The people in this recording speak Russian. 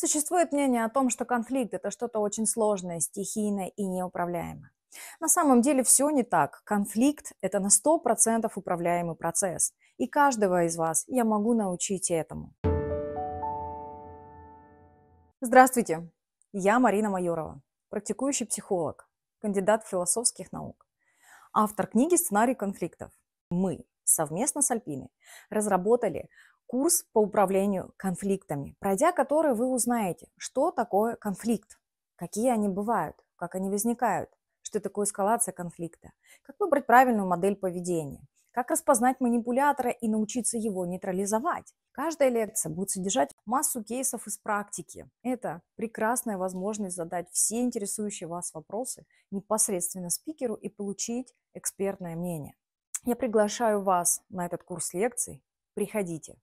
Существует мнение о том, что конфликт – это что-то очень сложное, стихийное и неуправляемое. На самом деле все не так. Конфликт – это на 100% управляемый процесс. И каждого из вас я могу научить этому. Здравствуйте! Я Марина Майорова, практикующий психолог, кандидат философских наук, автор книги «Сценарий конфликтов». Мы совместно с Альпиной разработали курс по управлению конфликтами, пройдя который вы узнаете, что такое конфликт, какие они бывают, как они возникают, что такое эскалация конфликта, как выбрать правильную модель поведения, как распознать манипулятора и научиться его нейтрализовать. Каждая лекция будет содержать массу кейсов из практики. Это прекрасная возможность задать все интересующие вас вопросы непосредственно спикеру и получить экспертное мнение. Я приглашаю вас на этот курс лекций. Приходите.